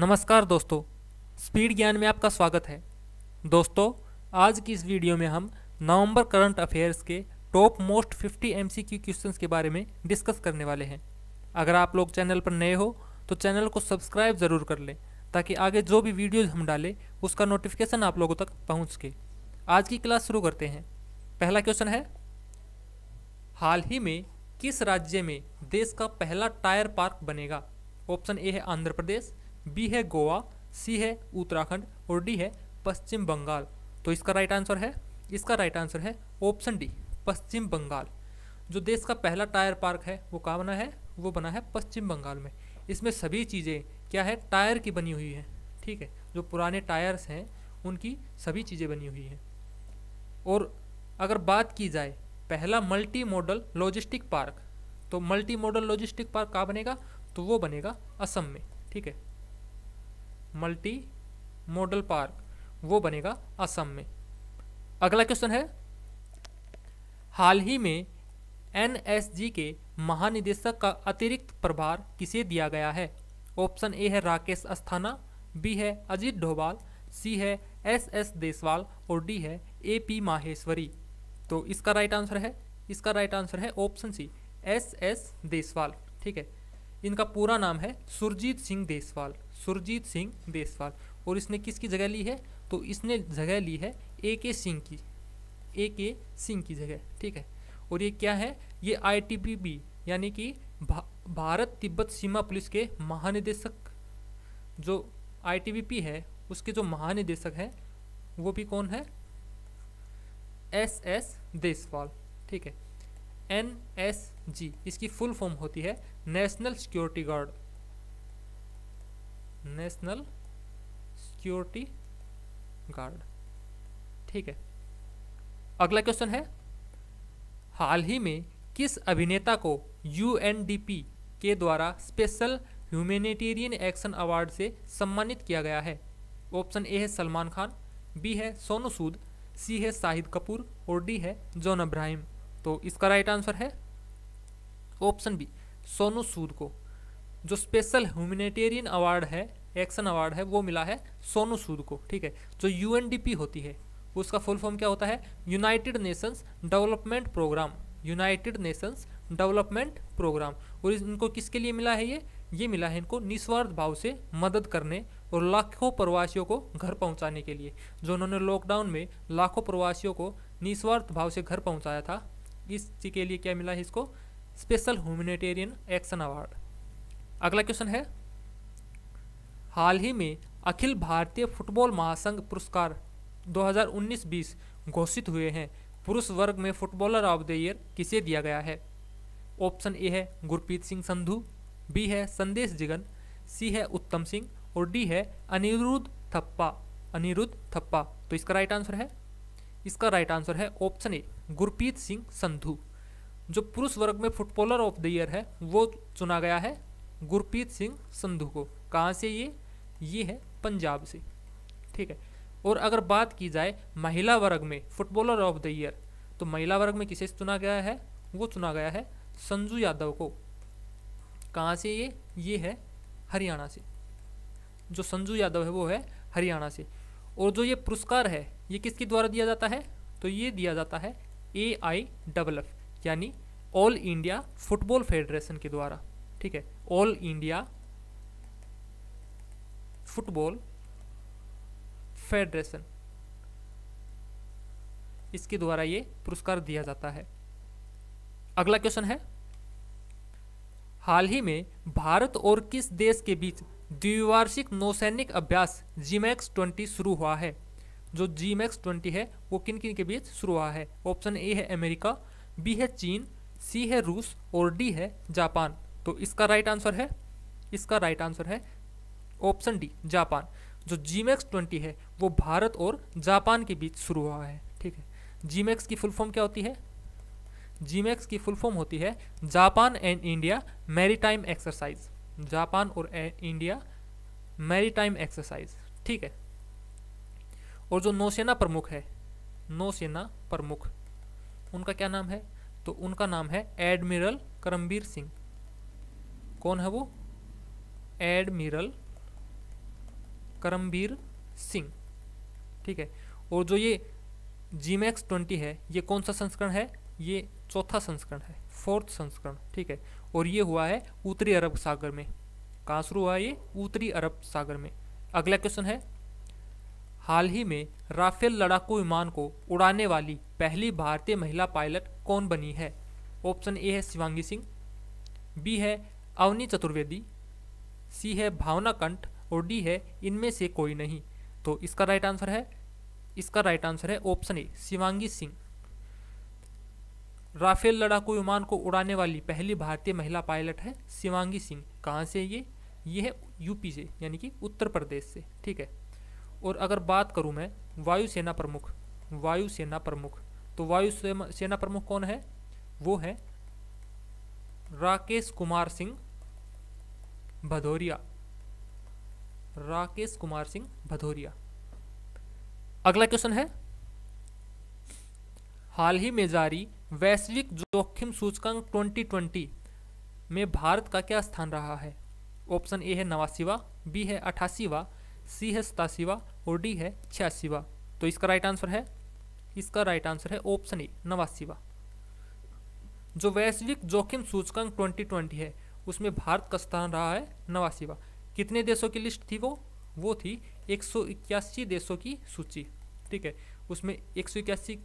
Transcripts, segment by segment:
नमस्कार दोस्तों स्पीड ज्ञान में आपका स्वागत है दोस्तों आज की इस वीडियो में हम नवंबर करंट अफेयर्स के टॉप मोस्ट 50 एमसीक्यू क्वेश्चंस के बारे में डिस्कस करने वाले हैं अगर आप लोग चैनल पर नए हो तो चैनल को सब्सक्राइब ज़रूर कर लें ताकि आगे जो भी वीडियोज़ हम डालें उसका नोटिफिकेशन आप लोगों तक पहुँच के आज की क्लास शुरू करते हैं पहला क्वेश्चन है हाल ही में किस राज्य में देश का पहला टायर पार्क बनेगा ऑप्शन ए है आंध्र प्रदेश बी है गोवा सी है उत्तराखंड और डी है पश्चिम बंगाल तो इसका राइट आंसर है इसका राइट आंसर है ऑप्शन डी पश्चिम बंगाल जो देश का पहला टायर पार्क है वो कहाँ बना है वो बना है पश्चिम बंगाल में इसमें सभी चीज़ें क्या है टायर की बनी हुई हैं ठीक है जो पुराने टायर्स हैं उनकी सभी चीज़ें बनी हुई हैं और अगर बात की जाए पहला मल्टी मॉडल लॉजिस्टिक पार्क तो मल्टी मॉडल लॉजिस्टिक पार्क कहाँ बनेगा तो वो बनेगा असम में ठीक है मल्टी मॉडल पार्क वो बनेगा असम में अगला क्वेश्चन है हाल ही में एनएसजी के महानिदेशक का अतिरिक्त प्रभार किसे दिया गया है ऑप्शन ए है राकेश अस्थाना बी है अजीत डोभाल सी है एस एस देसवाल और डी है ए पी माहेश्वरी तो इसका राइट आंसर है इसका राइट आंसर है option C S S Deswal ठीक है इनका पूरा नाम है सुरजीत सिंह देसवाल सुरजीत सिंह देसवाल और इसने किसकी जगह ली है तो इसने जगह ली है ए के सिंह की ए के सिंह की जगह ठीक है और ये क्या है ये आई यानी कि भा, भारत तिब्बत सीमा पुलिस के महानिदेशक जो आई है उसके जो महानिदेशक हैं वो भी कौन है एस एस देसवाल ठीक है एन एस जी इसकी फुल फॉर्म होती है national security guard national security guard ठीक है अगला क्वेश्चन है हाल ही में किस अभिनेता को यूएनडीपी के द्वारा स्पेशल ह्यूमैनिटेरियन एक्शन अवार्ड से सम्मानित किया गया है ऑप्शन ए है सलमान खान बी है सोनू सूद सी है शाहिद कपूर और डी है जॉन अब्राहिम तो इसका राइट आंसर है ऑप्शन बी सोनू सूद को जो स्पेशल ह्यूमेनिटेरियन अवार्ड है एक्शन अवार्ड है वो मिला है सोनू सूद को ठीक है जो यूएनडीपी होती है उसका फुल फॉर्म क्या होता है United Nations Development Programme United Nations Development Programme और इनको किसके लिए मिला है ये ये मिला है इनको निस्वार्थ भाव से मदद करने और लाखों प्रवासियों को घर पहुंचाने के लिए जो उन्होंने लॉकडाउन में लाखों प्रवासियों को निस्वार्थ भाव से घर पहुंचाया था इस के लिए क्या मिला है इसको स्पेशल ह्यूमिनेटेरियन एक्शन अवार्ड अगला क्वेश्चन है हाल ही में अखिल भारतीय फुटबॉल महासंघ पुरस्कार 2019-20 घोषित हुए हैं पुरुष वर्ग में फुटबॉलर ऑफ द ईयर किसे दिया गया है ऑप्शन ए है गुरप्रीत सिंह संधु बी है संदेश जिगन सी है उत्तम सिंह और डी है अनिरुद्ध थप्पा अनिरुद्ध थप्पा तो इसका राइट आंसर है इसका राइट आंसर है ऑप्शन ए गुरप्रीत सिंह संधु जो पुरुष वर्ग में फुटबॉलर ऑफ द ईयर है वो चुना गया है गुरप्रीत सिंह संधु को कहाँ से ये ये है पंजाब से ठीक है और अगर बात की जाए महिला वर्ग में फुटबॉलर ऑफ द ईयर तो महिला वर्ग में किसे चुना गया है वो चुना गया है संजू यादव को कहाँ से ये ये है हरियाणा से जो संजू यादव है वो है हरियाणा से और जो ये पुरस्कार है ये किसके द्वारा दिया जाता है तो ये दिया जाता है ए आई डबल एफ यानी ऑल इंडिया फुटबॉल फेडरेशन के द्वारा ठीक है ऑल इंडिया फुटबॉल फेडरेशन इसके द्वारा ये पुरस्कार दिया जाता है अगला क्वेश्चन है हाल ही में भारत और किस देश के बीच द्विवार्षिक नौसैनिक अभ्यास जीमैक्स ट्वेंटी शुरू हुआ है जो जीमैक्स ट्वेंटी है वो किन किन के बीच शुरू हुआ है ऑप्शन ए है अमेरिका बी है चीन सी है रूस और डी है जापान तो इसका राइट आंसर है इसका राइट आंसर है ऑप्शन डी जापान जो जी मैक्स ट्वेंटी है वो भारत और जापान के बीच शुरू हुआ है ठीक है जी मैक्स की फुल फॉर्म क्या होती है जी मैक्स की फुल फॉर्म होती है Japan and India maritime exercise Japan और इंडिया मैरीटाइम एक्सरसाइज ठीक है और जो नौसेना प्रमुख है नौसेना प्रमुख उनका क्या नाम है तो उनका नाम है एडमिरल करमबीर सिंह कौन है वो एडमिरल करमबीर सिंह ठीक है और जो ये जी मैक्स ट्वेंटी है ये कौन सा संस्करण है ये चौथा संस्करण है फोर्थ संस्करण ठीक है और ये हुआ है उत्तरी अरब सागर में कहाँ शुरू हुआ ये उत्तरी अरब सागर में अगला क्वेश्चन है हाल ही में राफेल लड़ाकू विमान को उड़ाने वाली पहली भारतीय महिला पायलट कौन बनी है ऑप्शन ए है शिवांगी सिंह बी है अवनी चतुर्वेदी सी है भावना कंठ और डी है इनमें से कोई नहीं तो इसका राइट आंसर है इसका राइट आंसर है option A Shivangi Singh Rafale लड़ाकू विमान को उड़ाने वाली पहली भारतीय महिला पायलट है शिवांगी सिंह कहाँ से ये ये है यूपी से यानी कि उत्तर प्रदेश से ठीक है और अगर बात करूँ मैं वायुसेना प्रमुख वायुसेना प्रमुख तो वायु सेना प्रमुख कौन है वो है राकेश कुमार सिंह भदौरिया राकेश कुमार सिंह भदौरिया अगला क्वेश्चन है हाल ही में जारी वैश्विक जोखिम सूचकांक 2020 में भारत का क्या स्थान रहा है ऑप्शन ए है नवासीवा बी है अठासीवा सी है सतासीवा और डी है छियासीवा तो इसका राइट आंसर है इसका राइट आंसर है ऑप्शन ए नवासीवा जो वैश्विक जोखिम सूचकांक 2020 है उसमें भारत का स्थान रहा है नवासीवा कितने देशों की लिस्ट थी वो वो थी एक देशों की सूची ठीक है उसमें एक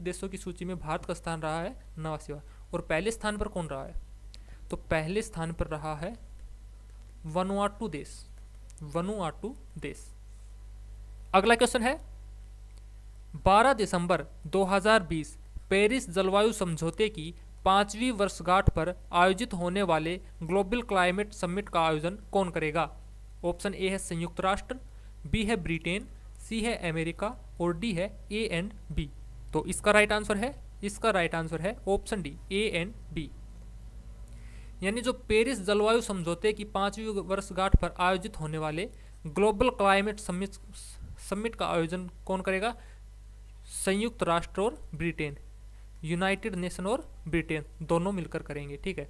देशों की सूची में भारत का स्थान रहा है नवासीवा और पहले स्थान पर कौन रहा है तो पहले स्थान पर रहा है वनुआटू देश वनुआटू देश अगला क्वेश्चन है 12 दिसंबर 2020 पेरिस जलवायु समझौते की पांचवी वर्षगांठ पर आयोजित होने वाले ग्लोबल क्लाइमेट समिट का आयोजन कौन करेगा ऑप्शन ए है संयुक्त राष्ट्र बी है ब्रिटेन सी है अमेरिका और डी है ए एंड बी तो इसका राइट आंसर है इसका राइट आंसर है option D A and B यानी जो पेरिस जलवायु समझौते की पांचवी वर्षगांठ पर आयोजित होने वाले ग्लोबल क्लाइमेट समिट समिट का आयोजन कौन करेगा संयुक्त राष्ट्र और ब्रिटेन यूनाइटेड नेशन और ब्रिटेन दोनों मिलकर करेंगे ठीक है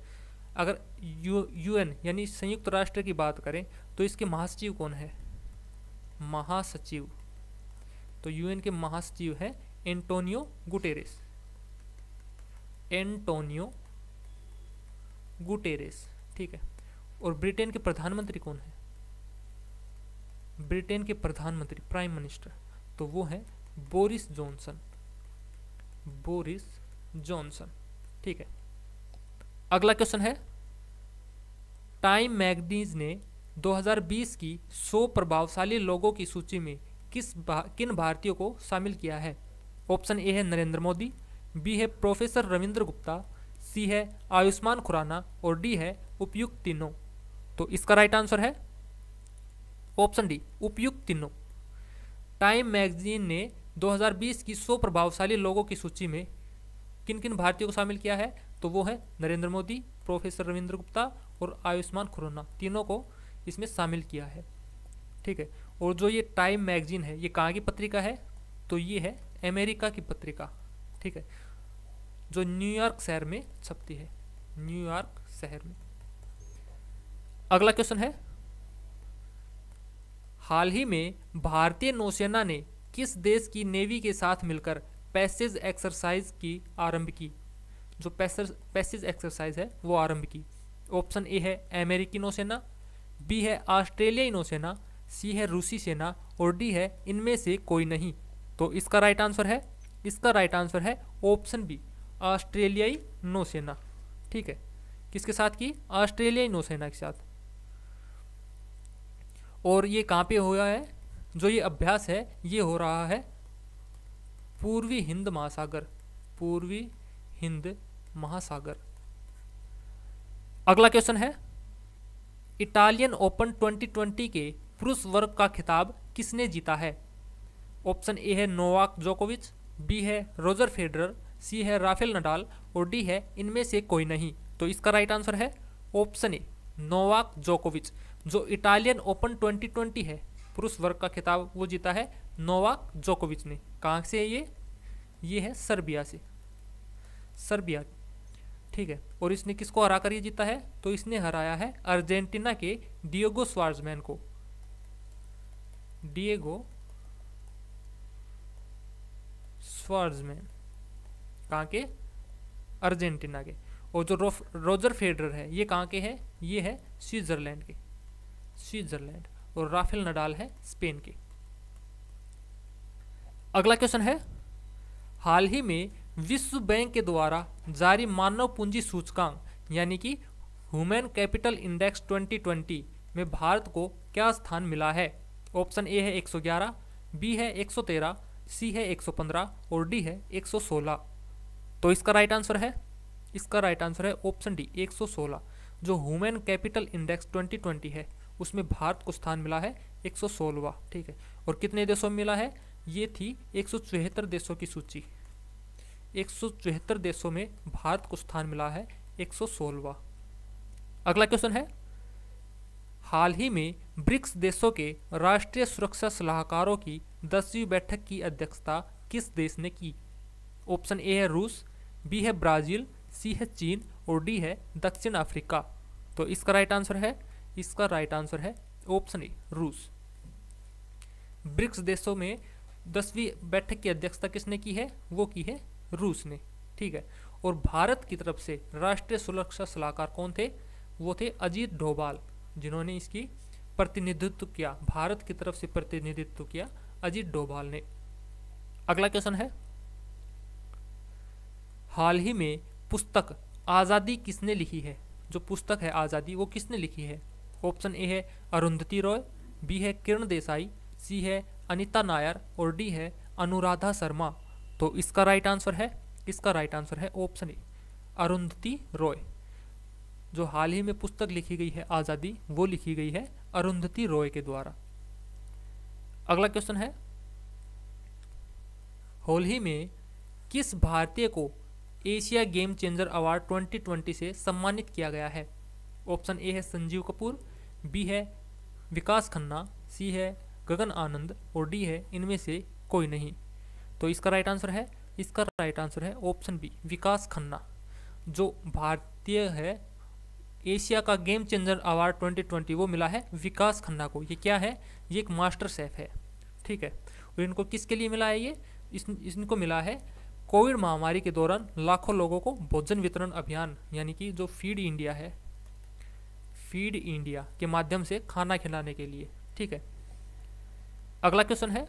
अगर यू यूएन यानी संयुक्त राष्ट्र की बात करें तो इसके महासचिव कौन है महासचिव तो यूएन के महासचिव है एंटोनियो गुटेरेस एंटोनियो गुटेरेस ठीक है और ब्रिटेन के प्रधानमंत्री कौन है ब्रिटेन के प्रधानमंत्री प्राइम मिनिस्टर तो वो है बोरिस जॉनसन बोरिस जॉनसन ठीक है अगला क्वेश्चन है टाइम मैगजीन ने 2020 की 100 प्रभावशाली लोगों की सूची में किस भा, किन भारतीयों को शामिल किया है ऑप्शन ए है नरेंद्र मोदी बी है प्रोफेसर रविंद्र गुप्ता सी है आयुष्मान खुराना और डी है उपयुक्त तीनों तो इसका राइट आंसर है ऑप्शन डी उपयुक्त तीनों टाइम मैगजीन ने 2020 की 100 प्रभावशाली लोगों की सूची में किन किन भारतीयों को शामिल किया है तो वो है नरेंद्र मोदी प्रोफेसर रविंद्र गुप्ता और आयुष्मान खुराना तीनों को इसमें शामिल किया है ठीक है और जो ये टाइम मैगजीन है ये कहाँ की पत्रिका है तो ये है अमेरिका की पत्रिका ठीक है जो न्यूयॉर्क शहर में छपती है न्यूयॉर्क शहर में अगला क्वेश्चन है हाल ही में भारतीय नौसेना ने किस देश की नेवी के साथ मिलकर पैसेज एक्सरसाइज की आरंभ की जो पैसर पैसिज एक्सरसाइज है वो आरंभ की ऑप्शन ए है अमेरिकी नौसेना बी है ऑस्ट्रेलियाई नौसेना सी है रूसी सेना और डी है इनमें से कोई नहीं तो इसका राइट आंसर है इसका राइट आंसर है ऑप्शन बी ऑस्ट्रेलियाई नौसेना ठीक है किसके साथ की ऑस्ट्रेलियाई नौसेना के साथ और ये कहाँ पे हुआ है जो ये अभ्यास है ये हो रहा है पूर्वी हिंद महासागर पूर्वी हिंद महासागर अगला क्वेश्चन है इटालियन ओपन 2020 के पुरुष वर्ग का खिताब किसने जीता है ऑप्शन ए है नोवाक जोकोविच बी है रोजर फेडरर सी है राफेल नडाल और डी है इनमें से कोई नहीं तो इसका राइट आंसर है ऑप्शन ए नोवाक जोकोविच जो इटालियन ओपन 2020 है पुरुष वर्ग का खिताब वो जीता है नोवाक जोकोविच ने कहाँ से है ये ये है सर्बिया से सर्बिया ठीक है और इसने किसको हरा कर ये जीता है तो इसने हराया है अर्जेंटीना के डिएगो स्वार्जमैन को डिएगो स्वार्जमैन कहाँ के अर्जेंटीना के और जो रोजर फेडरर है ये कहाँ के है ये है स्विट्ज़रलैंड के स्विट्ज़रलैंड और राफेल नडाल है स्पेन के अगला क्वेश्चन है हाल ही में विश्व बैंक के द्वारा जारी मानव पूंजी सूचकांक यानी कि ह्यूमन कैपिटल इंडेक्स 2020 में भारत को क्या स्थान मिला है ऑप्शन ए है 111, बी है 113, सी है 115 और डी है 116। तो इसका राइट आंसर है इसका राइट आंसर है ऑप्शन डी 116 जो ह्यूमन कैपिटल इंडेक्स 2020 है उसमें भारत को स्थान मिला है एक ठीक है और कितने देशों में मिला है ये थी एक देशों की सूची एक देशों में भारत को स्थान मिला है एक अगला क्वेश्चन है हाल ही में ब्रिक्स देशों के राष्ट्रीय सुरक्षा सलाहकारों की दसवीं बैठक की अध्यक्षता किस देश ने की ऑप्शन ए है रूस बी है ब्राज़ील सी है चीन और डी है दक्षिण अफ्रीका तो इसका राइट आंसर है इसका राइट आंसर है ऑप्शन ए रूस ब्रिक्स देशों में दसवीं बैठक की अध्यक्षता किसने की है वो की है रूस ने ठीक है और भारत की तरफ से राष्ट्रीय सुरक्षा सलाहकार कौन थे वो थे अजीत डोभाल जिन्होंने इसकी प्रतिनिधित्व किया भारत की तरफ से प्रतिनिधित्व किया अजीत डोभाल ने अगला क्वेश्चन है हाल ही में पुस्तक आज़ादी किसने लिखी है जो पुस्तक है आज़ादी वो किसने लिखी है ऑप्शन ए है अरुंधति रॉय बी है किरण देसाई सी है अनिता नायर और डी है अनुराधा शर्मा तो इसका राइट आंसर है इसका राइट आंसर है ऑप्शन ए अरुंधति रॉय जो हाल ही में पुस्तक लिखी गई है आज़ादी वो लिखी गई है अरुंधति रॉय के द्वारा अगला क्वेश्चन है हाल ही में किस भारतीय को एशिया गेम चेंजर अवार्ड 2020 से सम्मानित किया गया है ऑप्शन ए है संजीव कपूर बी है विकास खन्ना सी है गगन आनंद और डी है इनमें से कोई नहीं तो इसका राइट आंसर है इसका राइट आंसर है ऑप्शन बी विकास खन्ना जो भारतीय है एशिया का गेम चेंजर अवार्ड 2020 वो मिला है विकास खन्ना को ये क्या है ये एक मास्टर सेफ है ठीक है और इनको किसके लिए मिला है ये इस इनको मिला है कोविड महामारी के दौरान लाखों लोगों को भोजन वितरण अभियान यानी कि जो फीड इंडिया है फीड इंडिया के माध्यम से खाना खिलाने के लिए ठीक है अगला क्वेश्चन है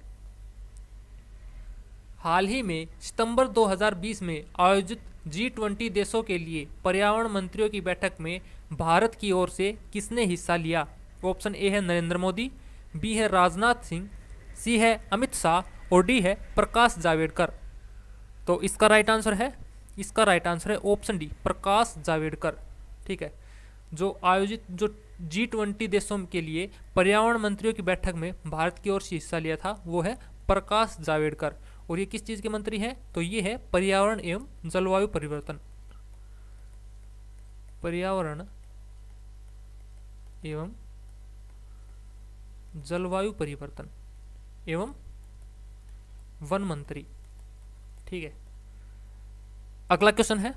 हाल ही में सितंबर 2020 में आयोजित जी ट्वेंटी देशों के लिए पर्यावरण मंत्रियों की बैठक में भारत की ओर से किसने हिस्सा लिया ऑप्शन ए है नरेंद्र मोदी बी है राजनाथ सिंह सी है अमित शाह और डी है प्रकाश जावेडकर तो इसका राइट आंसर है इसका राइट आंसर है ऑप्शन डी प्रकाश जावेडकर ठीक है जो आयोजित जो जी ट्वेंटी देशों के लिए पर्यावरण मंत्रियों की बैठक में भारत की ओर से हिस्सा लिया था वो है प्रकाश जावेडकर और ये किस चीज़ के मंत्री हैं तो ये है पर्यावरण एवं जलवायु परिवर्तन पर्यावरण एवं जलवायु परिवर्तन एवं वन मंत्री ठीक है अगला क्वेश्चन है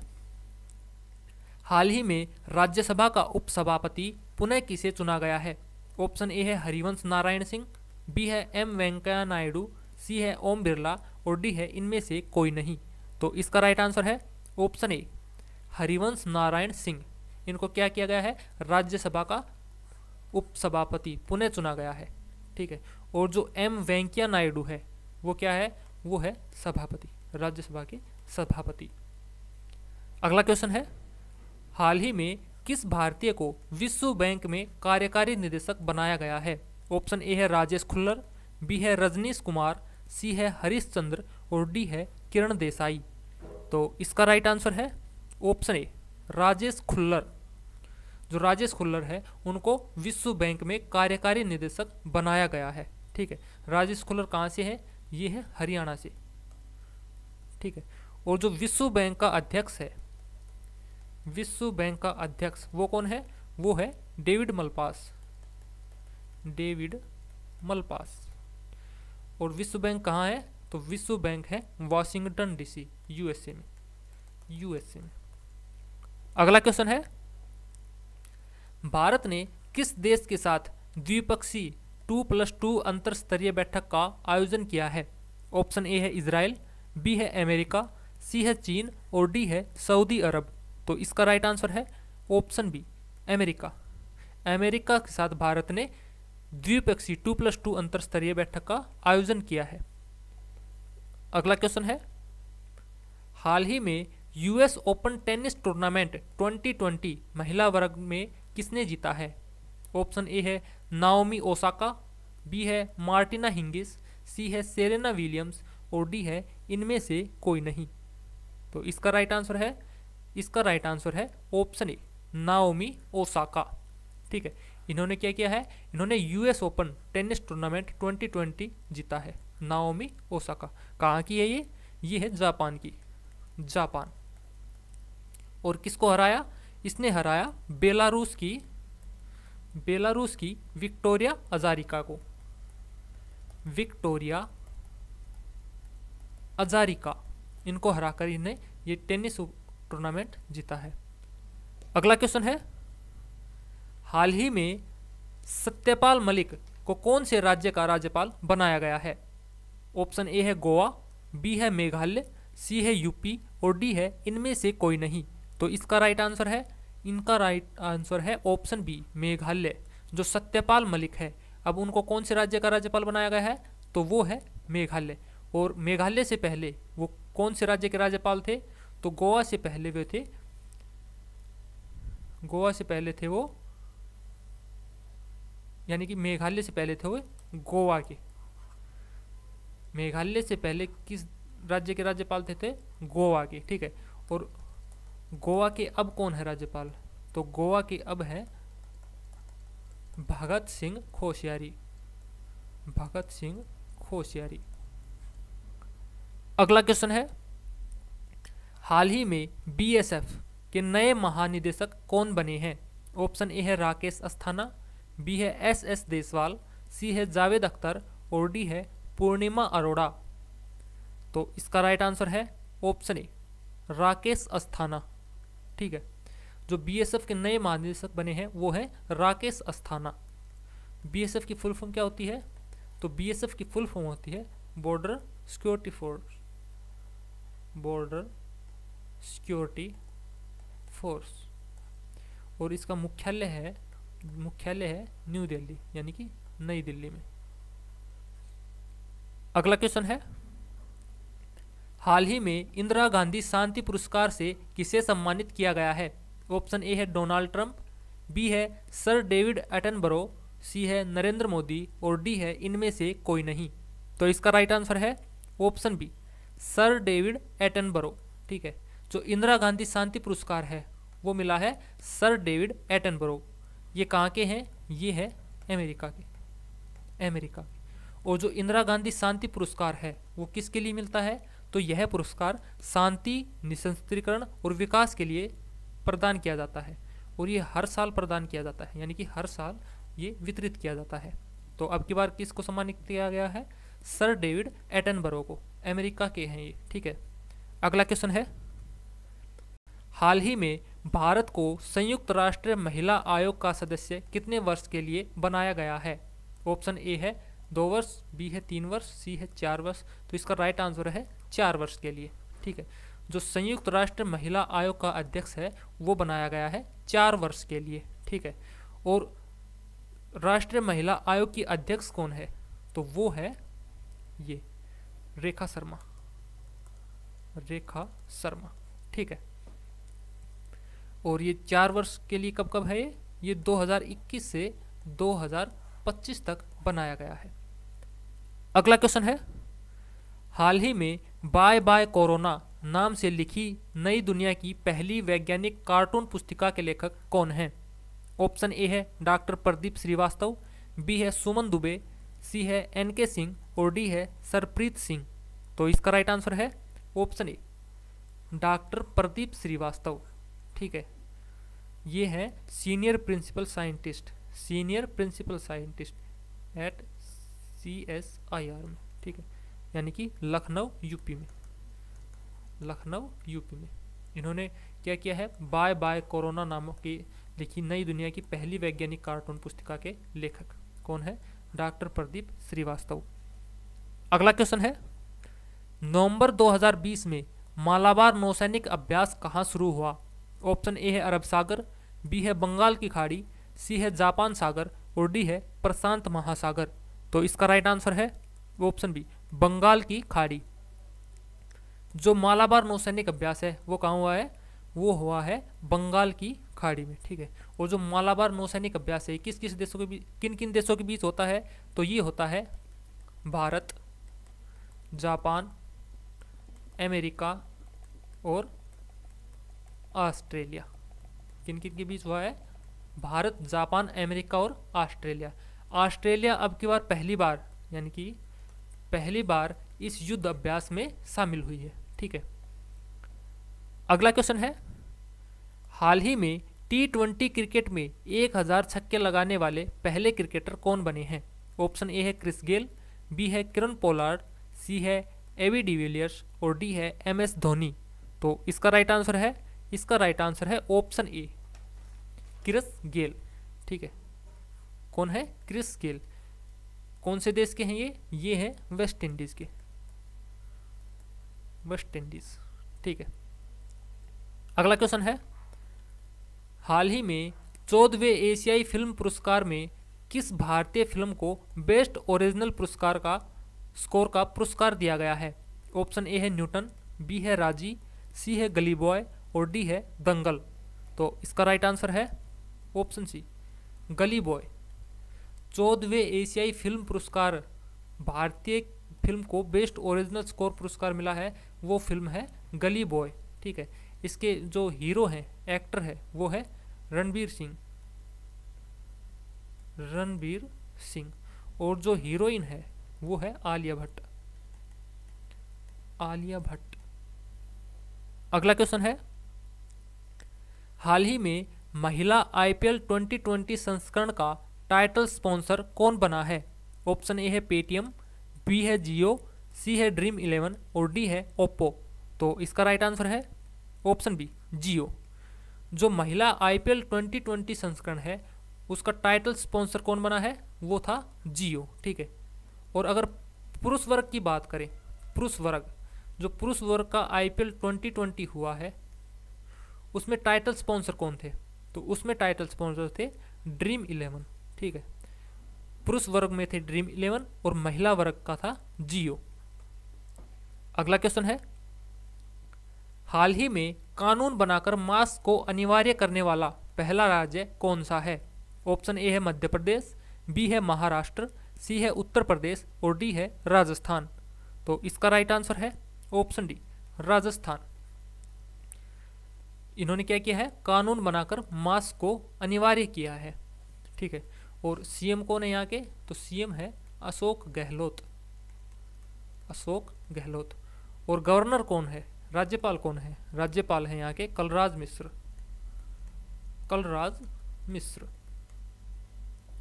हाल ही में राज्यसभा का उपसभापति पुनः किसे चुना गया है ऑप्शन ए है हरिवंश नारायण सिंह बी है एम वेंकैया नायडू सी है ओम बिरला और डी है इनमें से कोई नहीं तो इसका राइट आंसर है ऑप्शन ए हरिवंश नारायण सिंह इनको क्या किया गया है राज्यसभा का उपसभापति पुनः चुना गया है ठीक है और जो एम वेंकैया नायडू है वो क्या है वो है सभापति राज्यसभा के सभापति अगला क्वेश्चन है हाल ही में किस भारतीय को विश्व बैंक में कार्यकारी निदेशक बनाया गया है ऑप्शन ए है राजेश खुल्लर बी है रजनीश कुमार सी है हरीश चंद्र और डी है किरण देसाई तो इसका राइट आंसर है ऑप्शन ए राजेश खुल्लर जो राजेश खुल्लर है उनको विश्व बैंक में कार्यकारी निदेशक बनाया गया है ठीक है राजेश खुल्लर कहाँ से है ये है हरियाणा से ठीक है और जो विश्व बैंक का अध्यक्ष है विश्व बैंक का अध्यक्ष वो कौन है वो है डेविड मलपास डेविड मलपास और विश्व बैंक कहाँ है तो विश्व बैंक है वॉशिंगटन डीसी यूएसए में यूएसए में अगला क्वेश्चन है भारत ने किस देश के साथ द्विपक्षीय टू प्लस टू अंतर स्तरीय बैठक का आयोजन किया है ऑप्शन ए है इसराइल बी है अमेरिका सी है चीन और डी है सऊदी अरब तो इसका राइट आंसर है ऑप्शन बी अमेरिका अमेरिका के साथ भारत ने द्विपक्षीय टू प्लस टू अंतर स्तरीय बैठक का आयोजन किया है अगला क्वेश्चन है हाल ही में यूएस ओपन टेनिस टूर्नामेंट 2020 महिला वर्ग में किसने जीता है ऑप्शन ए है नाओमी ओसाका बी है मार्टिना हिंगिस सी है सेरेना विलियम्स और डी है इनमें से कोई नहीं तो इसका राइट आंसर है इसका राइट आंसर है ऑप्शन ए नाओमी ओसाका ठीक है इन्होंने क्या किया है इन्होंने यूएस ओपन टेनिस टूर्नामेंट 2020 जीता है नाओमी ओसाका कहाँ की है ये ये है जापान की जापान और किसको हराया इसने हराया बेलारूस की बेलारूस की विक्टोरिया अजारिका को विक्टोरिया अजारिका इनको हराकर इन्हें ये टेनिस टूर्नामेंट जीता है अगला क्वेश्चन है हाल ही में सत्यपाल मलिक को कौन से राज्य का राज्यपाल बनाया गया है ऑप्शन ए है गोवा बी है मेघालय सी है यूपी और डी है इनमें से कोई नहीं तो इसका राइट आंसर है इनका राइट आंसर है ऑप्शन बी मेघालय जो सत्यपाल मलिक है अब उनको कौन से राज्य का राज्यपाल बनाया गया है तो वो है मेघालय और मेघालय से पहले वो कौन से राज्य के राज्यपाल थे तो गोवा से पहले वे थे गोवा से पहले थे वो यानी कि मेघालय से पहले थे वो गोवा के मेघालय से पहले किस राज्य के राज्यपाल थे थे गोवा के ठीक है और गोवा के अब कौन है राज्यपाल तो गोवा के अब है भगत सिंह खोशियारी भगत सिंह खोशियारी अगला क्वेश्चन है हाल ही में बीएसएफ के नए महानिदेशक कौन बने हैं ऑप्शन ए है राकेश अस्थाना बी है एस एस देसवाल सी है जावेद अख्तर और डी है पूर्णिमा अरोड़ा तो इसका राइट आंसर है ऑप्शन ए राकेश अस्थाना ठीक है जो बीएसएफ के नए महानिदेशक बने हैं वो है राकेश अस्थाना बीएसएफ की फुल फॉर्म क्या होती है तो बीएसएफ की फुल फॉर्म होती है border security force border security force और इसका मुख्यालय है मुख्यालय है न्यू दिल्ली यानी कि नई दिल्ली में अगला क्वेश्चन है हाल ही में इंदिरा गांधी शांति पुरस्कार से किसे सम्मानित किया गया है ऑप्शन ए है डोनाल्ड ट्रंप बी है सर डेविड एटनबरो सी है नरेंद्र मोदी और डी है इनमें से कोई नहीं तो इसका राइट आंसर है option B sir David Attenborough ठीक है जो इंदिरा गांधी शांति पुरस्कार है वो मिला है सर डेविड एटनबरो ये कहाँ के हैं ये है अमेरिका के अमेरिका के और जो इंदिरा गांधी शांति पुरस्कार है वो किसके लिए मिलता है तो यह पुरस्कार शांति निशस्त्रीकरण और विकास के लिए प्रदान किया जाता है और ये हर साल प्रदान किया जाता है यानी कि हर साल ये वितरित किया जाता है तो अब की बार किसको सम्मानित किया गया है सर डेविड एटनबरो को अमेरिका के हैं ये ठीक है अगला क्वेश्चन है हाल ही में भारत को संयुक्त राष्ट्र महिला आयोग का सदस्य कितने वर्ष के लिए बनाया गया है ऑप्शन ए है दो वर्ष बी है तीन वर्ष सी है चार वर्ष तो इसका राइट आंसर है चार वर्ष के लिए ठीक है जो संयुक्त राष्ट्र महिला आयोग का अध्यक्ष है वो बनाया गया है चार वर्ष के लिए ठीक है और राष्ट्रीय महिला आयोग की अध्यक्ष कौन है तो वो है ये रेखा शर्मा रेखा शर्मा ठीक है और ये चार वर्ष के लिए कब कब है ये ये 2021 से 2025 तक बनाया गया है अगला क्वेश्चन है हाल ही में बाय बाय कोरोना नाम से लिखी नई दुनिया की पहली वैज्ञानिक कार्टून पुस्तिका के लेखक कौन हैं ऑप्शन ए है डॉक्टर प्रदीप श्रीवास्तव बी है सुमन दुबे सी है एन के सिंह और डी है सरप्रीत सिंह तो इसका राइट आंसर है option A doctor Pradeep Srivastava ठीक है ये है senior principal scientist senior principal scientist at C S I R में ठीक है यानी कि लखनऊ यूपी में लखनऊ यूपी में इन्होंने क्या किया है बाय बाय कोरोना नामों की लिखी नई दुनिया की पहली वैज्ञानिक कार्टून पुस्तिका के लेखक कौन है डॉक्टर प्रदीप श्रीवास्तव अगला क्वेश्चन है नवंबर 2020 में मालाबार नौसैनिक अभ्यास कहाँ शुरू हुआ ऑप्शन ए है अरब सागर बी है बंगाल की खाड़ी सी है जापान सागर और डी है प्रशांत महासागर तो इसका राइट आंसर है ऑप्शन बी बंगाल की खाड़ी जो मालाबार नौसैनिक अभ्यास है वो कहाँ हुआ है वो हुआ है बंगाल की खाड़ी में ठीक है और जो मालाबार नौसैनिक अभ्यास है किस किस देशों के बीच किन किन देशों के बीच होता है तो ये होता है भारत जापान अमेरिका और ऑस्ट्रेलिया किन किन के बीच हुआ है भारत जापान अमेरिका और ऑस्ट्रेलिया ऑस्ट्रेलिया अब की बार पहली बार यानी कि पहली बार इस युद्ध अभ्यास में शामिल हुई है ठीक है अगला क्वेश्चन है हाल ही में टी ट्वेंटी क्रिकेट में एक हज़ार छक्के लगाने वाले पहले क्रिकेटर कौन बने हैं ऑप्शन ए है क्रिस गेल बी है किरण पोलार्ड सी है एवी डिविलियर्स और डी है एम एस धोनी तो इसका राइट आंसर है इसका राइट आंसर है ऑप्शन ए क्रिस गेल ठीक है कौन है क्रिस गेल कौन से देश के हैं ये ये है वेस्ट इंडीज़ के वेस्ट इंडीज़ ठीक है अगला क्वेश्चन है हाल ही में चौदहवें एशियाई फिल्म पुरस्कार में किस भारतीय फिल्म को बेस्ट ओरिजिनल पुरस्कार का स्कोर का पुरस्कार दिया गया है ऑप्शन ए है न्यूटन बी है राजी सी है गली बॉय और डी है दंगल तो इसका राइट आंसर है ऑप्शन सी गली बॉय चौदहवें एशियाई फिल्म पुरस्कार भारतीय फिल्म को बेस्ट ओरिजिनल स्कोर पुरस्कार मिला है वो फिल्म है गली बॉय ठीक है इसके जो हीरो हैं एक्टर है वो है रणबीर सिंह रणबीर सिंह और जो हीरोइन है वो है आलिया भट्ट आलिया भट्ट अगला क्वेश्चन है हाल ही में महिला आईपीएल 2020 संस्करण का टाइटल स्पॉन्सर कौन बना है ऑप्शन ए है पेटीएम बी है जियो सी है ड्रीम इलेवन और डी है ओप्पो तो इसका राइट आंसर है ऑप्शन बी जियो जो महिला आईपीएल 2020 संस्करण है उसका टाइटल स्पॉन्सर कौन बना है वो था जियो ठीक है और अगर पुरुष वर्ग की बात करें पुरुष वर्ग जो पुरुष वर्ग का आईपीएल 2020 हुआ है उसमें टाइटल स्पॉन्सर कौन थे तो उसमें टाइटल स्पॉन्सर थे ड्रीम इलेवन ठीक है पुरुष वर्ग में थे ड्रीम इलेवन और महिला वर्ग का था जियो अगला क्वेश्चन है हाल ही में कानून बनाकर मास्क को अनिवार्य करने वाला पहला राज्य कौन सा है ऑप्शन ए है मध्य प्रदेश बी है महाराष्ट्र सी है उत्तर प्रदेश और डी है राजस्थान तो इसका राइट आंसर है ऑप्शन डी राजस्थान इन्होंने क्या किया है कानून बनाकर मास्क को अनिवार्य किया है ठीक है और सीएम कौन है यहाँ के तो सीएम है अशोक गहलोत अशोक गहलोत और गवर्नर कौन है राज्यपाल कौन है राज्यपाल है यहाँ के कलराज मिश्र कलराज मिश्र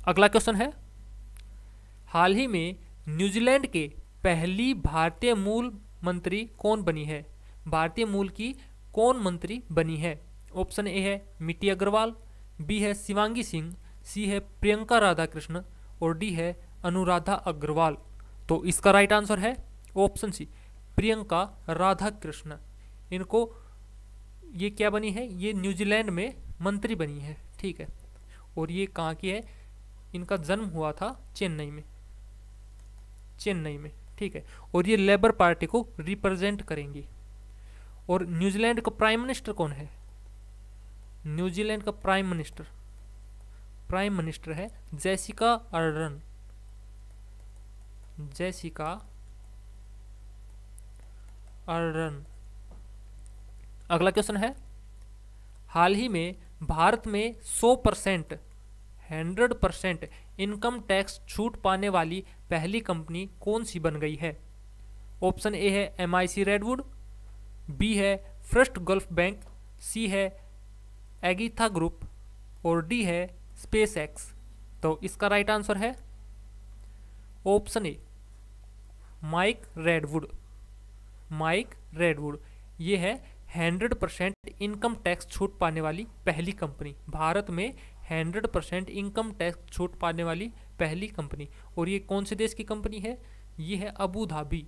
अगला क्वेश्चन है हाल ही में न्यूजीलैंड के पहली भारतीय मूल मंत्री कौन बनी है भारतीय मूल की कौन मंत्री बनी है ऑप्शन ए है मिट्टी अग्रवाल बी है शिवांगी सिंह सी है प्रियंका राधाकृष्ण और डी है अनुराधा अग्रवाल तो इसका राइट आंसर है ऑप्शन सी प्रियंका राधाकृष्ण इनको ये क्या बनी है ये न्यूजीलैंड में मंत्री बनी है ठीक है और ये कहाँ की है इनका जन्म हुआ था चेन्नई में चेन्नई में ठीक है और ये लेबर पार्टी को रिप्रेजेंट करेंगी और न्यूजीलैंड का प्राइम मिनिस्टर कौन है न्यूजीलैंड का प्राइम मिनिस्टर प्राइम मिनिस्टर है जैसिका अर्डन जैसिका अर्डन अगला क्वेश्चन है हाल ही में भारत में 100 percent hundred percent income tax छूट पाने वाली पहली कंपनी कौन सी बन गई है ऑप्शन ए है M I C Redwood B है फर्स्ट गल्फ बैंक सी है एगीथा ग्रुप और डी है स्पेस एक्स तो इसका राइट आंसर है option A Mike Redwood Mike Redwood ये है हंड्रेड परसेंट इनकम टैक्स छूट पाने वाली पहली कंपनी भारत में हंड्रेड परसेंट इनकम टैक्स छूट पाने वाली पहली कंपनी और ये कौन से देश की कंपनी है ये है अबू धाबी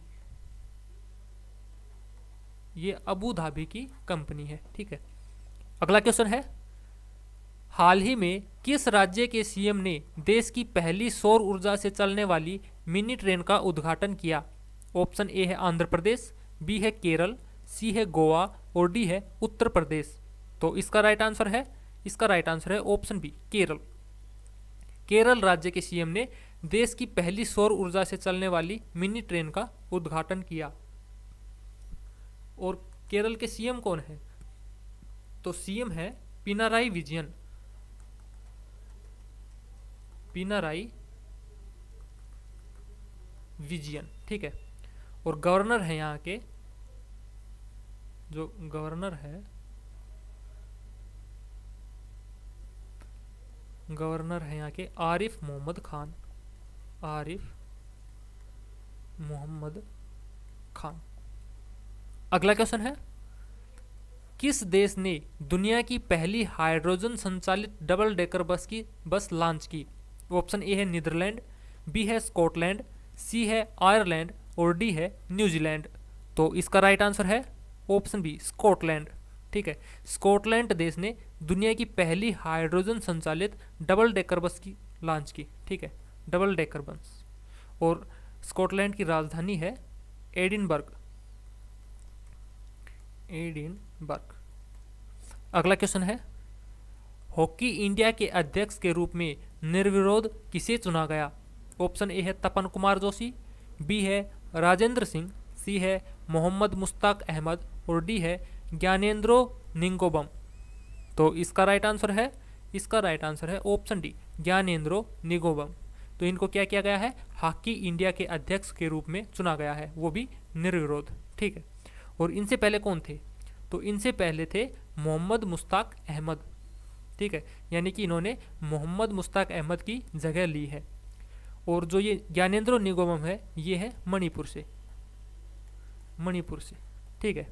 ये अबू धाबी की कंपनी है ठीक है अगला क्वेश्चन है हाल ही में किस राज्य के सीएम ने देश की पहली सौर ऊर्जा से चलने वाली मिनी ट्रेन का उद्घाटन किया ऑप्शन ए है आंध्र प्रदेश बी है केरल सी है गोवा और डी है उत्तर प्रदेश तो इसका राइट आंसर है इसका राइट आंसर है ऑप्शन बी केरल केरल राज्य के सीएम ने देश की पहली सौर ऊर्जा से चलने वाली मिनी ट्रेन का उद्घाटन किया और केरल के सीएम कौन है तो सीएम है पिनाराई विजयन पिनाराई विजयन ठीक है और गवर्नर है यहाँ के जो गवर्नर है गवर्नर है यहाँ के आरिफ मोहम्मद खान आरिफ मोहम्मद खान अगला क्वेश्चन है किस देश ने दुनिया की पहली हाइड्रोजन संचालित डबल डेकर बस की बस लॉन्च की ऑप्शन ए है नीदरलैंड बी है स्कॉटलैंड सी है आयरलैंड और डी है न्यूजीलैंड तो इसका राइट आंसर है ऑप्शन बी स्कॉटलैंड ठीक है स्कॉटलैंड देश ने दुनिया की पहली हाइड्रोजन संचालित डबल डेकर बस की लॉन्च की ठीक है डबल डेकर बस और स्कॉटलैंड की राजधानी है एडिनबर्ग एडिनबर्ग अगला क्वेश्चन है हॉकी इंडिया के अध्यक्ष के रूप में निर्विरोध किसे चुना गया ऑप्शन ए है तपन कुमार जोशी बी है राजेंद्र सिंह सी है मोहम्मद मुश्ताक अहमद और डी है ज्ञानेन्द्रो निंगोबम तो इसका राइट आंसर है इसका राइट आंसर है ऑप्शन डी ज्ञानेन्द्रो निगोबम तो इनको क्या किया गया है हॉकी इंडिया के अध्यक्ष के रूप में चुना गया है वो भी निर्विरोध ठीक है और इनसे पहले कौन थे तो इनसे पहले थे मोहम्मद मुश्ताक अहमद ठीक है यानी कि इन्होंने मोहम्मद मुश्ताक अहमद की जगह ली है और जो ये ज्ञानेन्द्र निगोमम है ये है मणिपुर से मणिपुर से ठीक है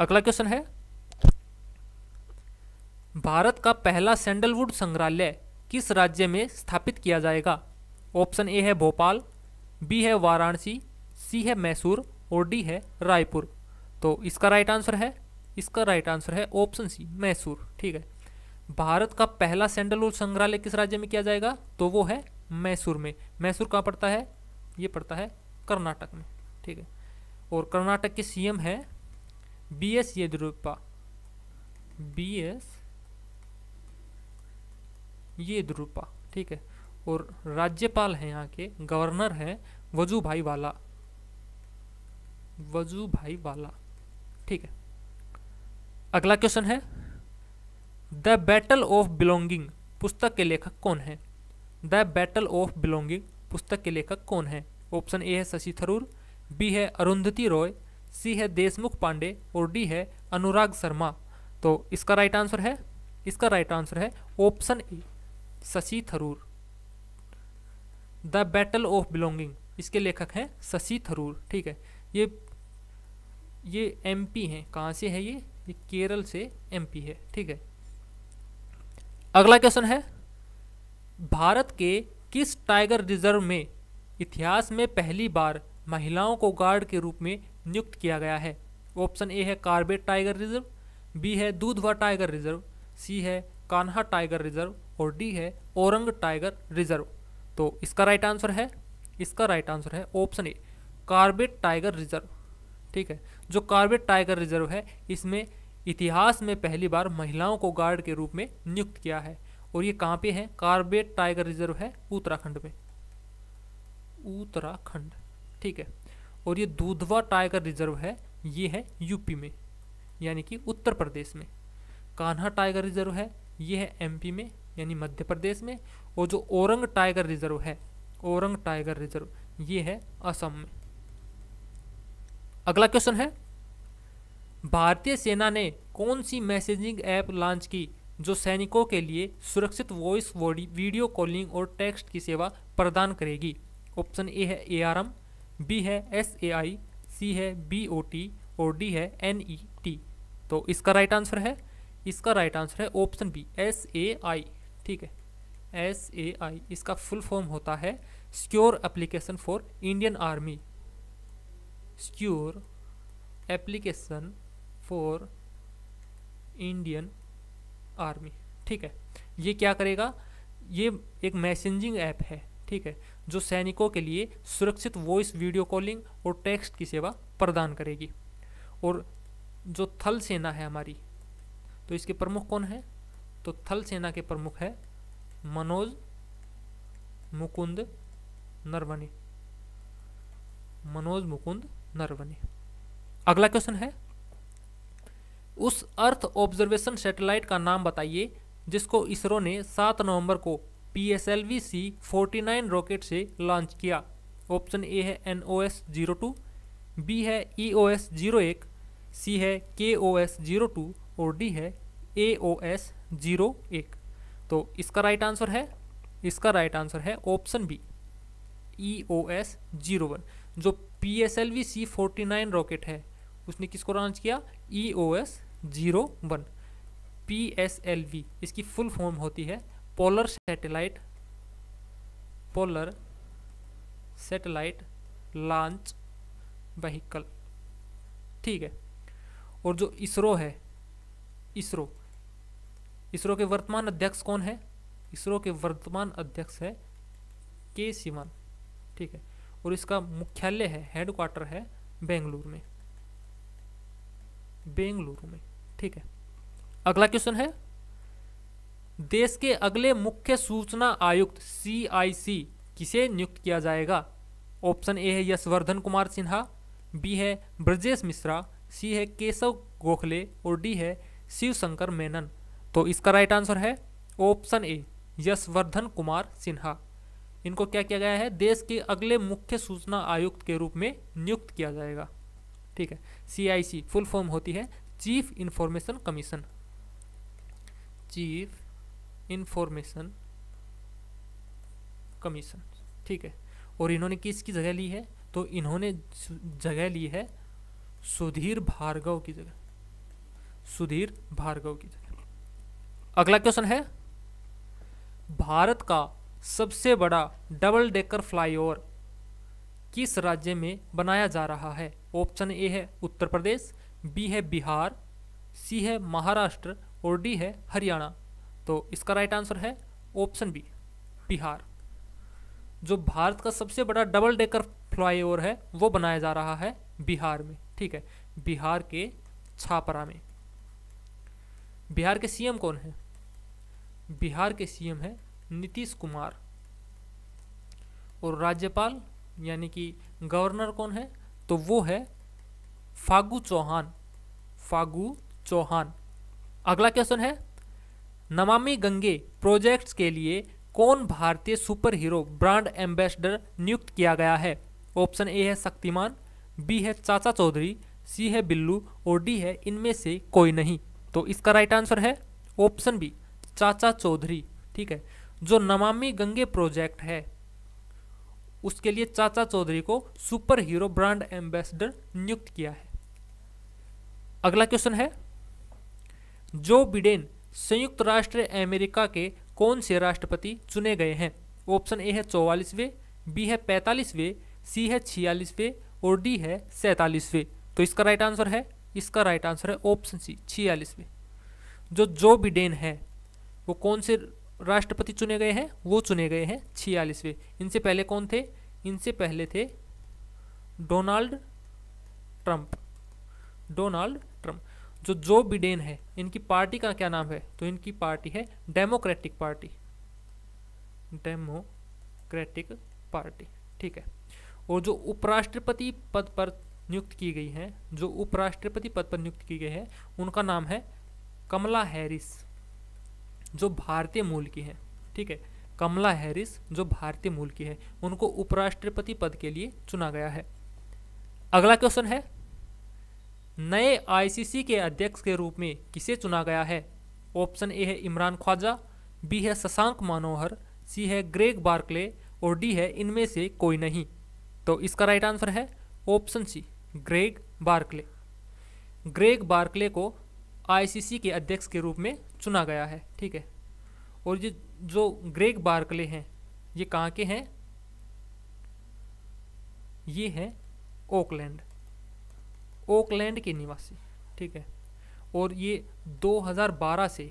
अगला क्वेश्चन है भारत का पहला सैंडलवुड संग्रहालय किस राज्य में स्थापित किया जाएगा ऑप्शन ए है भोपाल बी है वाराणसी सी है मैसूर और डी है रायपुर तो इसका राइट आंसर है इसका राइट आंसर है ऑप्शन सी मैसूर ठीक है भारत का पहला सैंडलवुड संग्रहालय किस राज्य में किया जाएगा तो वो है मैसूर में मैसूर कहाँ पड़ता है ये पड़ता है कर्नाटक में ठीक है और कर्नाटक के सीएम है B S Yediyurappa B S Yediyurappa ठीक है और राज्यपाल हैं यहाँ के गवर्नर हैं वजू भाई वाला वजू भाई वाला ठीक है अगला क्वेश्चन है द बैटल ऑफ बिलोंगिंग पुस्तक के लेखक कौन है द बैटल ऑफ बिलोंगिंग पुस्तक के लेखक कौन है ऑप्शन ए है शशि थरूर बी है अरुंधति रॉय सी है देशमुख पांडे और डी है अनुराग शर्मा तो इसका राइट आंसर है इसका राइट आंसर है option A Shashi Tharoor the battle of belonging इसके लेखक हैं शशि थरूर ठीक है ये ये एमपी हैं कहाँ से है ये ये केरल से एमपी है ठीक है अगला क्वेश्चन है भारत के किस टाइगर रिजर्व में इतिहास में पहली बार महिलाओं को गार्ड के रूप में नियुक्त किया गया है ऑप्शन ए है कार्बेट टाइगर रिजर्व बी है दूधवा टाइगर रिजर्व सी है कान्हा टाइगर रिजर्व और डी है औरंग टाइगर रिजर्व तो इसका राइट आंसर है इसका राइट आंसर है option A Corbett tiger reserve ठीक है जो कार्बेट टाइगर रिजर्व है इसमें इतिहास में पहली बार महिलाओं को गार्ड के रूप में नियुक्त किया है और ये कहाँ पे है कार्बेट टाइगर रिजर्व है उत्तराखंड में उत्तराखंड ठीक है और ये दूधवा टाइगर रिजर्व है ये है यूपी में यानी कि उत्तर प्रदेश में कान्हा टाइगर रिजर्व है ये है एमपी में यानी मध्य प्रदेश में और जो औरंग टाइगर रिजर्व है औरंग टाइगर रिजर्व ये है असम में अगला क्वेश्चन है भारतीय सेना ने कौन सी मैसेजिंग ऐप लॉन्च की जो सैनिकों के लिए सुरक्षित वॉइस वीडियो कॉलिंग और टेक्स्ट की सेवा प्रदान करेगी ऑप्शन ए है ए आर एम बी है एस ए आई सी है बी ओ टी और डी है एन ई टी तो इसका राइट आंसर है इसका राइट आंसर है option B S A I ठीक है एस ए आई इसका फुल फॉर्म होता है secure application for Indian army secure application for Indian Army ठीक है ये क्या करेगा ये एक मैसेजिंग ऐप है ठीक है जो सैनिकों के लिए सुरक्षित वॉइस वीडियो कॉलिंग और टेक्स्ट की सेवा प्रदान करेगी और जो थल सेना है हमारी तो इसके प्रमुख कौन है तो थल सेना के प्रमुख है मनोज मुकुंद नरवणे मनोज मुकुंद नर बने अगला क्वेश्चन है उस अर्थ ऑब्जर्वेशन सैटेलाइट का नाम बताइए जिसको इसरो ने 7 नवंबर को P S L V C forty nine rocket से लॉन्च किया ऑप्शन ए है N O S zero two B है ई ओ एस जीरो एक सी है K O S zero two और डी है ए ओ एस जीरो एक तो इसका राइट आंसर है इसका राइट आंसर है option B E O S zero one जो P S L V C forty nine rocket है उसने किसको लॉन्च किया E O S zero one P S L V इसकी फुल फॉर्म होती है polar satellite polar satellite launch vehicle ठीक है और जो इसरो है इसरो इसरो के वर्तमान अध्यक्ष कौन है इसरो के वर्तमान अध्यक्ष है के सिवन ठीक है और इसका मुख्यालय है हेडक्वार्टर है बेंगलुरु में बेंगलुरु में ठीक है अगला क्वेश्चन है देश के अगले मुख्य सूचना आयुक्त सीआईसी किसे नियुक्त किया जाएगा ऑप्शन ए है यशवर्धन कुमार सिन्हा बी है ब्रजेश मिश्रा सी है केशव गोखले और डी है शिव शंकर मेनन तो इसका राइट आंसर है ऑप्शन ए यशवर्धन कुमार सिन्हा इनको क्या किया गया है देश के अगले मुख्य सूचना आयुक्त के रूप में नियुक्त किया जाएगा ठीक है सीआईसी फुल फॉर्म होती है chief information commission chief information commission ठीक है और इन्होंने किसकी जगह ली है तो इन्होंने जगह ली है सुधीर भार्गव की जगह सुधीर भार्गव की जगह अगला क्वेश्चन है भारत का सबसे बड़ा डबल डेकर फ्लाईओवर किस राज्य में बनाया जा रहा है ऑप्शन ए है उत्तर प्रदेश बी है बिहार सी है महाराष्ट्र और डी है हरियाणा तो इसका राइट आंसर है ऑप्शन बी बिहार जो भारत का सबसे बड़ा डबल डेकर फ्लाईओवर है वो बनाया जा रहा है बिहार में ठीक है बिहार के छापरा में बिहार के सीएम कौन है बिहार के सीएम है नीतीश कुमार और राज्यपाल यानी कि गवर्नर कौन है तो वो है फागू चौहान फागू चौहान अगला क्वेश्चन है नमामि गंगे प्रोजेक्ट्स के लिए कौन भारतीय सुपर हीरो ब्रांड एम्बेसडर नियुक्त किया गया है ऑप्शन ए है शक्तिमान बी है चाचा चौधरी सी है बिल्लू और डी है इनमें से कोई नहीं तो इसका राइट आंसर है ऑप्शन बी चाचा चौधरी ठीक है जो नमामि गंगे प्रोजेक्ट है उसके लिए चाचा चौधरी को सुपर हीरो ब्रांड एम्बेसडर नियुक्त किया है अगला क्वेश्चन है जो बिडेन संयुक्त राष्ट्र अमेरिका के कौन से राष्ट्रपति चुने गए हैं ऑप्शन ए है चौवालीसवें बी है पैंतालीसवें सी है छियालीसवें और डी है सैंतालीसवें तो इसका राइट आंसर है इसका राइट आंसर है ऑप्शन सी छियालीसवें जो जो बिडेन है वो कौन से राष्ट्रपति चुने गए हैं वो चुने गए हैं छियालीसवें इनसे पहले कौन थे इनसे पहले थे डोनाल्ड ट्रंप डोनाल्ड ट्रंप जो जो बिडेन है इनकी पार्टी का क्या नाम है तो इनकी पार्टी है डेमोक्रेटिक पार्टी डेमोक्रेटिक पार्टी ठीक है और जो उपराष्ट्रपति पद पर नियुक्त की गई हैं जो उपराष्ट्रपति पद पर नियुक्त की गई है उनका नाम है कमला हैरिस जो भारतीय मूल की हैं ठीक है कमला हैरिस जो भारतीय मूल की है उनको उपराष्ट्रपति पद के लिए चुना गया है अगला क्वेश्चन है नए आईसीसी के अध्यक्ष के रूप में किसे चुना गया है ऑप्शन ए है इमरान ख्वाजा बी है शशांक मनोहर सी है ग्रेग बार्कले और डी है इनमें से कोई नहीं तो इसका राइट आंसर है option C Greg Barclay Greg Barclay को आईसीसी के अध्यक्ष के रूप में चुना गया है ठीक है और ये जो ग्रेग बार्कले हैं ये कहाँ के हैं ये हैं ओकलैंड ओकलैंड के निवासी ठीक है और ये 2012 से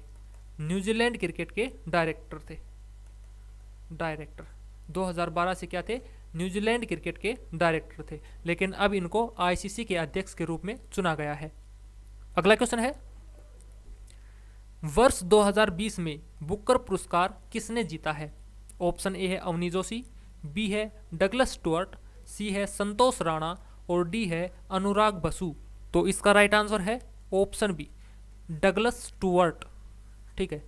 न्यूजीलैंड क्रिकेट के डायरेक्टर थे डायरेक्टर 2012 से क्या थे न्यूजीलैंड क्रिकेट के डायरेक्टर थे लेकिन अब इनको आईसीसी के अध्यक्ष के रूप में चुना गया है अगला क्वेश्चन है वर्ष 2020 में बुकर पुरस्कार किसने जीता है ऑप्शन ए है अवनी जोशी बी है डगलस स्टुअर्ट सी है संतोष राणा और डी है अनुराग बसु तो इसका राइट आंसर है ऑप्शन बी डगलस स्टुअर्ट ठीक है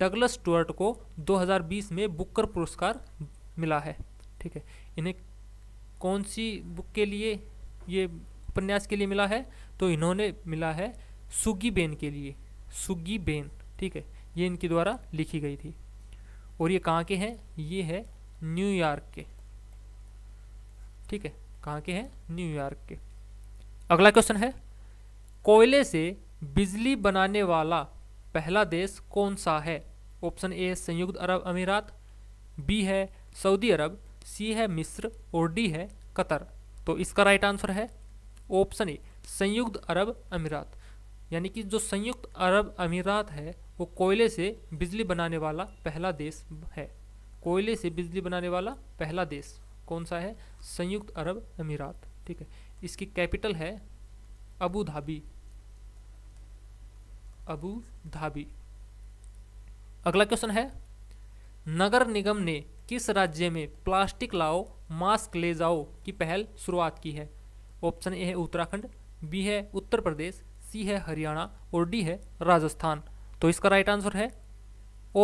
डगलस स्टुअर्ट को 2020 में बुकर पुरस्कार मिला है ठीक है इन्हें कौन सी बुक के लिए ये उपन्यास के लिए मिला है तो इन्होंने मिला है सुगी बेन के लिए सुग्गी बेन ठीक है ये इनके द्वारा लिखी गई थी और ये कहाँ के हैं ये है न्यूयॉर्क के ठीक है कहाँ के हैं न्यूयॉर्क के अगला क्वेश्चन है कोयले से बिजली बनाने वाला पहला देश कौन सा है ऑप्शन ए संयुक्त अरब अमीरात बी है सऊदी अरब सी है मिस्र और डी है कतर तो इसका राइट आंसर है ऑप्शन ए संयुक्त अरब अमीरात यानी कि जो संयुक्त अरब अमीरात है वो कोयले से बिजली बनाने वाला पहला देश है कोयले से बिजली बनाने वाला पहला देश कौन सा है संयुक्त अरब अमीरात ठीक है इसकी कैपिटल है अबू धाबी अबू धाबी अगला क्वेश्चन है नगर निगम ने किस राज्य में प्लास्टिक लाओ मास्क ले जाओ की पहल शुरुआत की है ऑप्शन ए है उत्तराखंड बी है उत्तर प्रदेश सी है हरियाणा और डी है राजस्थान तो इसका राइट आंसर है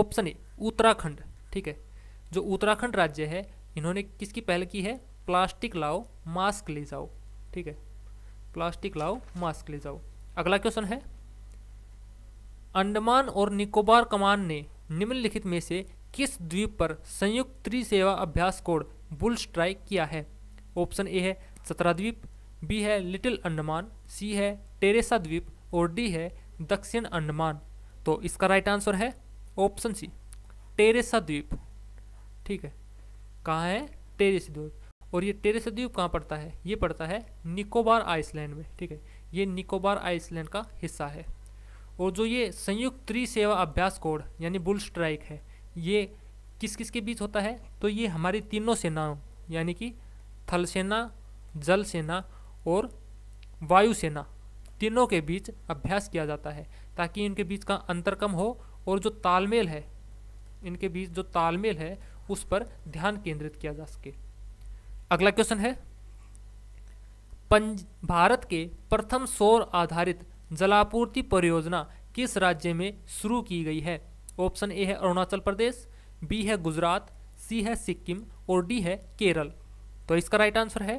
ऑप्शन ए उत्तराखंड ठीक है जो उत्तराखंड राज्य है इन्होंने किसकी पहल की है प्लास्टिक लाओ मास्क ले जाओ ठीक है प्लास्टिक लाओ मास्क ले जाओ अगला क्वेश्चन है अंडमान और निकोबार कमान ने निम्नलिखित में से किस द्वीप पर संयुक्त त्रिसेवा अभ्यास कोड बुल स्ट्राइक किया है ऑप्शन ए है चतरा द्वीप बी है लिटिल अंडमान सी है टेरेसा द्वीप और डी है दक्षिण अंडमान तो इसका राइट आंसर है ऑप्शन सी टेरेसा द्वीप ठीक है कहाँ है टेरेसा द्वीप और ये टेरेसा द्वीप कहाँ पड़ता है ये पड़ता है निकोबार आइसलैंड में ठीक है ये निकोबार आइसलैंड का हिस्सा है और जो ये संयुक्त त्रि सेवा अभ्यास कोड यानी बुल स्ट्राइक है ये किस किस के बीच होता है तो ये हमारी तीनों सेनाओं यानी कि थल सेना जल सेना और वायुसेना तीनों के बीच अभ्यास किया जाता है ताकि इनके बीच का अंतर कम हो और जो तालमेल है इनके बीच जो तालमेल है उस पर ध्यान केंद्रित किया जा सके अगला क्वेश्चन है पंज भारत के प्रथम सौर आधारित जलापूर्ति परियोजना किस राज्य में शुरू की गई है ऑप्शन ए है अरुणाचल प्रदेश बी है गुजरात सी है सिक्किम और डी है केरल तो इसका राइट आंसर है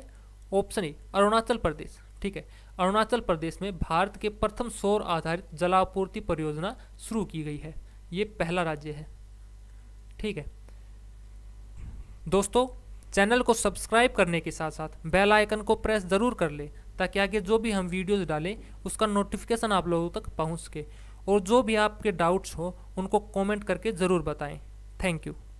ऑप्शन ए अरुणाचल प्रदेश ठीक है अरुणाचल प्रदेश में भारत के प्रथम सौर आधारित जलापूर्ति परियोजना शुरू की गई है ये पहला राज्य है ठीक है दोस्तों चैनल को सब्सक्राइब करने के साथ साथ बेल आइकन को प्रेस ज़रूर कर लें ताकि आगे जो भी हम वीडियोस डालें उसका नोटिफिकेशन आप लोगों तक पहुंच सके और जो भी आपके डाउट्स हो उनको कमेंट करके ज़रूर बताएं थैंक यू